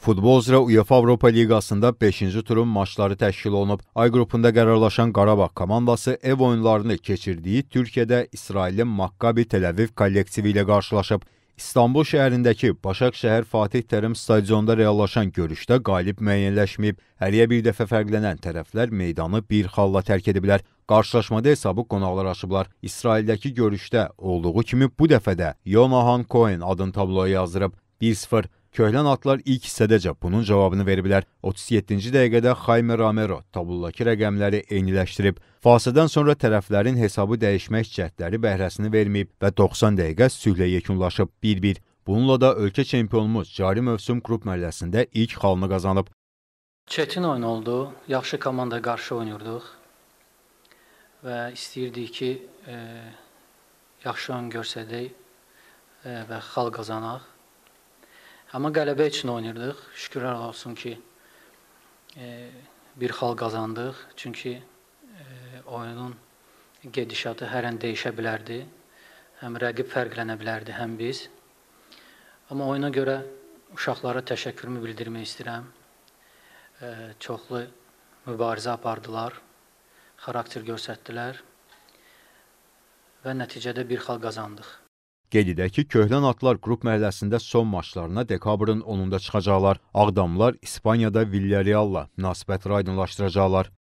Futbol üzrə UEFA Avropa Liqasında 5-ci turun maçları təşkil olunub. Ay qrupunda qərarlaşan Qarabağ komandası ev oyunlarını keçirdiyi Türkiyədə İsrailin Makkabi Tel-Aviv kollektivi ilə qarşılaşıb. İstanbul şəhərindəki Başakşəhər Fatih Tərim stadionda reallaşan görüşdə qalib müəyyənləşməyib. Həriyə bir dəfə fərqlənən tərəflər meydanı bir xalla tərk ediblər. Qarşılaşmada hesabı qonaqlar aşıblar. İsraildəki görüşdə olduğu kimi bu dəfə də Yonahan Cohen adın tabloya yazdırıb. 1-0 Köhlən atlar ilk hissədəcə bunun cavabını veriblər. 37-ci dəqiqədə Jaime Romero tabuldakı rəqəmləri eyniləşdirib. Fasilədən sonra tərəflərin hesabı dəyişmək cəhdləri bəhrəsini verməyib və 90 dəqiqə sülhlə yekunlaşıb 1-1. Bununla da ölkə çempionumuz cari mövsüm qrup mərhələsində ilk xalını qazanıb. Çətin oyun oldu. Yaxşı komandaya qarşı oynayırdıq. Və istəyirdik ki, e, yaxşı oyun görsədək e, və xal qazanaq. Amma qələbə üçün oynayırdıq. Şükürlər olsun ki, e, bir xal qazandıq. Çünki e, oyunun gedişatı hər an dəyişə bilərdi. Həm rəqib fərqlənə bilərdi, həm biz. Amma oyuna görə uşaqlara təşəkkürümü bildirmək istəyirəm. E, çoxlu mübarizə apardılar, xarakter göstərdilər və nəticədə bir xal qazandıq. Qeyd edək ki, Köhnən Atlar qrup mərhələsində son maçlarına dekabrın 10-da çıxacaqlar. Ağdamlar İspaniyada Villarealla münasibətləri aydınlaşdıracaqlar.